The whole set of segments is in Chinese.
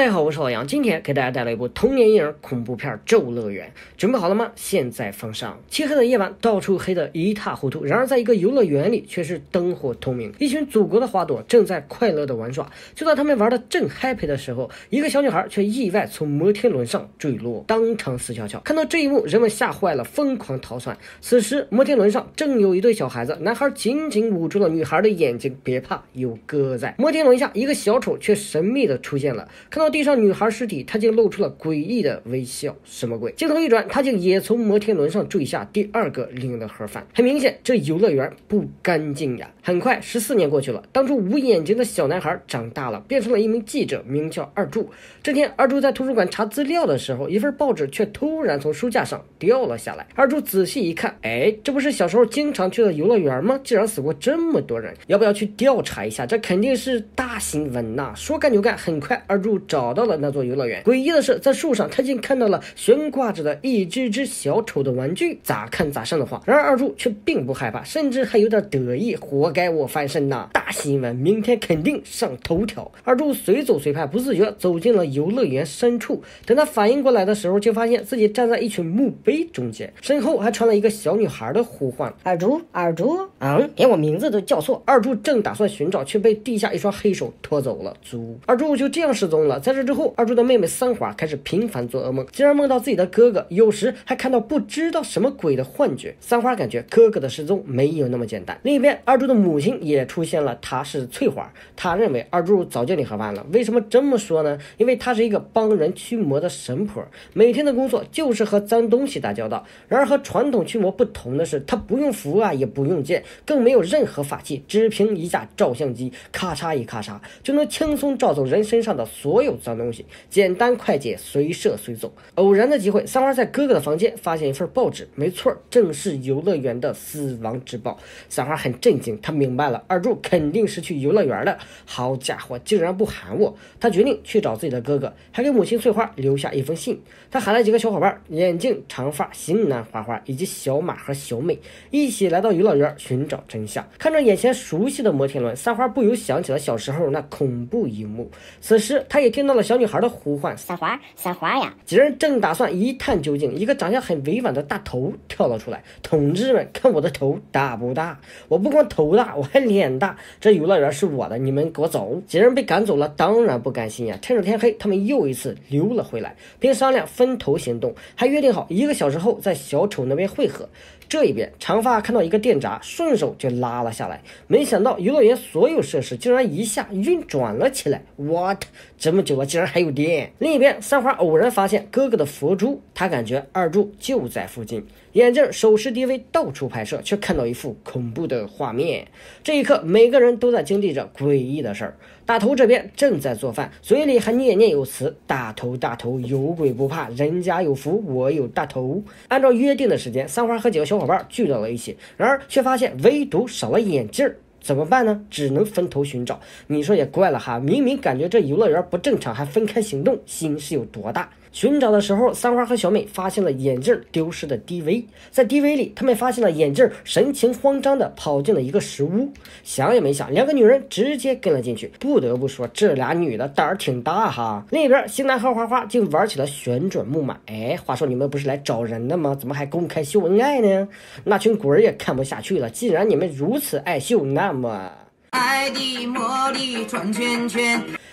大家好，我是老杨，今天给大家带来一部童年阴影恐怖片《咒乐园》，准备好了吗？现在放上。漆黑的夜晚，到处黑得一塌糊涂。然而，在一个游乐园里，却是灯火通明，一群祖国的花朵正在快乐的玩耍。就在他们玩的正 happy 的时候，一个小女孩却意外从摩天轮上坠落，当场死翘翘。看到这一幕，人们吓坏了，疯狂逃窜。此时，摩天轮上正有一对小孩子，男孩紧紧捂住了女孩的眼睛，别怕，有哥在。摩天轮下，一个小丑却神秘的出现了。看到。地上女孩尸体，他竟露出了诡异的微笑。什么鬼？镜头一转，他竟也从摩天轮上坠下，第二个领了盒饭。很明显，这游乐园不干净呀。很快，十四年过去了，当初无眼睛的小男孩长大了，变成了一名记者，名叫二柱。这天，二柱在图书馆查资料的时候，一份报纸却突然从书架上掉了下来。二柱仔细一看，哎，这不是小时候经常去的游乐园吗？竟然死过这么多人，要不要去调查一下？这肯定是大新闻呐！说干就干，很快，二柱。找到了那座游乐园。诡异的是，在树上，他竟看到了悬挂着的一只只小丑的玩具，咋看咋瘆得慌。然而二柱却并不害怕，甚至还有点得意，活该我翻身呐！大新闻，明天肯定上头条。二柱随走随拍，不自觉走进了游乐园深处。等他反应过来的时候，却发现自己站在一群墓碑中间，身后还传来一个小女孩的呼唤：“二柱，二柱，嗯，连我名字都叫错。”二柱正打算寻找，却被地下一双黑手拖走了。足二柱就这样失踪了。在这之后，二柱的妹妹三花开始频繁做噩梦，竟然梦到自己的哥哥，有时还看到不知道什么鬼的幻觉。三花感觉哥哥的失踪没有那么简单。另一边，二柱的母亲也出现了，她是翠花，她认为二柱早就领盒饭了。为什么这么说呢？因为她是一个帮人驱魔的神婆，每天的工作就是和脏东西打交道。然而和传统驱魔不同的是，她不用符啊，也不用剑，更没有任何法器，只凭一架照相机，咔嚓一咔嚓，就能轻松照走人身上的所有。脏东西，简单快捷，随射随走。偶然的机会，三花在哥哥的房间发现一份报纸，没错，正是游乐园的死亡之报。三花很震惊，他明白了，二柱肯定是去游乐园了。好家伙，竟然不喊我！他决定去找自己的哥哥，还给母亲翠花留下一封信。他喊了几个小伙伴：眼镜、长发、型男、花花以及小马和小美，一起来到游乐园寻找真相。看着眼前熟悉的摩天轮，三花不由想起了小时候那恐怖一幕。此时，他也听。听到了小女孩的呼唤，撒花撒花呀！几人正打算一探究竟，一个长相很委婉的大头跳了出来：“同志们，看我的头大不大？我不光头大，我还脸大。这游乐园是我的，你们给我走！”几人被赶走了，当然不甘心呀。趁着天黑，他们又一次溜了回来，并商量分头行动，还约定好一个小时后在小丑那边会合。这一边，长发看到一个电闸，顺手就拉了下来。没想到，游乐园所有设施竟然一下运转了起来。What？这么久了，竟然还有电！另一边，三花偶然发现哥哥的佛珠，他感觉二柱就在附近。眼镜手持 DV 到处拍摄，却看到一幅恐怖的画面。这一刻，每个人都在经历着诡异的事儿。大头这边正在做饭，嘴里还念念有词：“大头大头，有鬼不怕，人家有福，我有大头。”按照约定的时间，三花和几个小伙伴聚到了一起，然而却发现唯独少了眼镜儿。怎么办呢？只能分头寻找。你说也怪了哈，明明感觉这游乐园不正常，还分开行动，心是有多大？寻找的时候，三花和小美发现了眼镜丢失的 DV，在 DV 里，他们发现了眼镜，神情慌张的跑进了一个石屋，想也没想，两个女人直接跟了进去。不得不说，这俩女的胆儿挺大哈。那边，星男和花花竟玩起了旋转木马。哎，话说你们不是来找人的吗？怎么还公开秀恩爱呢？那群鬼也看不下去了，既然你们如此爱秀，那。那么，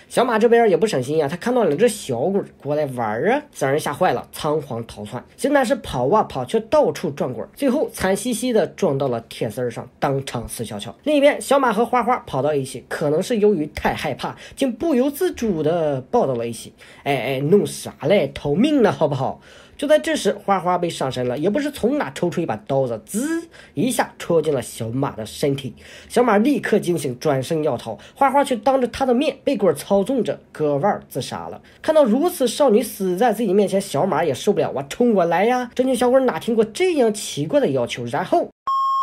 小马这边也不省心呀，他看到两只小鬼过来玩儿啊，三人吓坏了，仓皇逃窜。现在是跑啊跑，却到处撞鬼，最后惨兮兮的撞到了铁丝上，当场死翘翘。另一边，小马和花花跑到一起，可能是由于太害怕，竟不由自主的抱到了一起。哎哎，弄啥嘞？逃命呢，好不好？就在这时，花花被上身了，也不知从哪抽出一把刀子，滋一下戳进了小马的身体。小马立刻惊醒，转身要逃，花花却当着他的面被鬼操纵着割腕自杀了。看到如此少女死在自己面前，小马也受不了啊！冲我来呀！这群小鬼哪听过这样奇怪的要求？然后。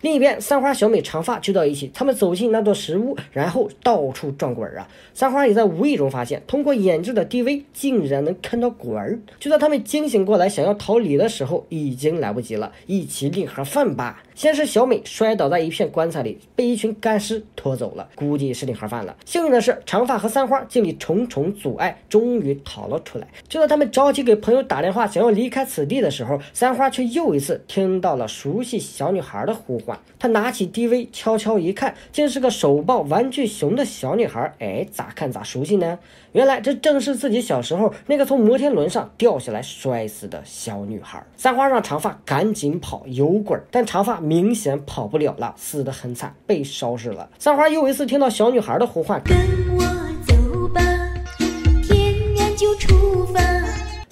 另一边，三花、小美长发聚到一起，他们走进那座石屋，然后到处撞鬼儿啊！三花也在无意中发现，通过眼制的 DV 竟然能看到鬼儿。就在他们惊醒过来，想要逃离的时候，已经来不及了。一起领盒饭吧！先是小美摔倒在一片棺材里，被一群干尸拖走了，估计是领盒饭了。幸运的是，长发和三花经历重重阻碍，终于逃了出来。就在他们着急给朋友打电话，想要离开此地的时候，三花却又一次听到了熟悉小女孩的呼。他拿起 DV，悄悄一看，竟是个手抱玩具熊的小女孩。哎，咋看咋熟悉呢？原来这正是自己小时候那个从摩天轮上掉下来摔死的小女孩。三花让长发赶紧跑，有鬼！但长发明显跑不了了，死得很惨，被烧死了。三花又一次听到小女孩的呼唤。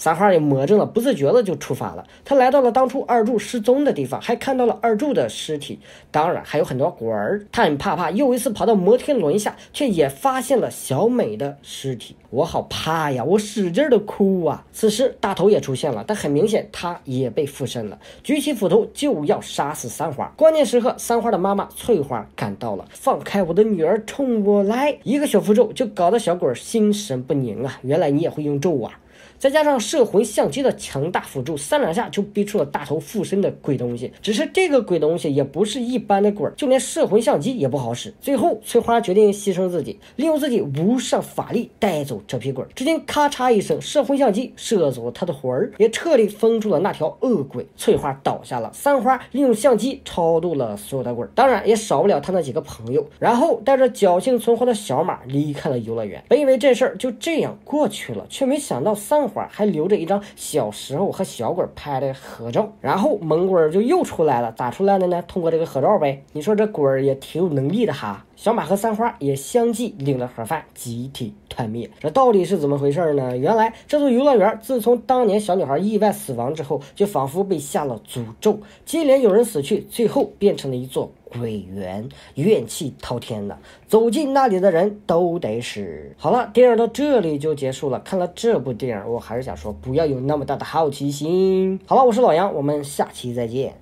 三花也魔怔了，不自觉的就出发了。他来到了当初二柱失踪的地方，还看到了二柱的尸体，当然还有很多鬼儿。他很怕怕，又一次跑到摩天轮下，却也发现了小美的尸体。我好怕呀，我使劲的哭啊！此时大头也出现了，但很明显他也被附身了，举起斧头就要杀死三花。关键时刻，三花的妈妈翠花赶到了，放开我的女儿，冲我来！一个小符咒就搞得小鬼儿心神不宁啊！原来你也会用咒啊！再加上摄魂相机的强大辅助，三两下就逼出了大头附身的鬼东西。只是这个鬼东西也不是一般的鬼，就连摄魂相机也不好使。最后，翠花决定牺牲自己，利用自己无上法力带走这批鬼。只见咔嚓一声，摄魂相机射走了他的魂儿，也彻底封住了那条恶鬼。翠花倒下了，三花利用相机超度了所有的鬼，当然也少不了他那几个朋友。然后带着侥幸存活的小马离开了游乐园。本以为这事儿就这样过去了，却没想到三。散伙还留着一张小时候和小鬼拍的合照，然后萌鬼儿就又出来了，咋出来的呢？通过这个合照呗。你说这鬼儿也挺有能力的哈。小马和三花也相继领了盒饭，集体团灭。这到底是怎么回事呢？原来这座游乐园自从当年小女孩意外死亡之后，就仿佛被下了诅咒，接连有人死去，最后变成了一座。鬼园，怨气滔天的，走进那里的人都得死。好了，电影到这里就结束了。看了这部电影，我还是想说，不要有那么大的好奇心。好了，我是老杨，我们下期再见。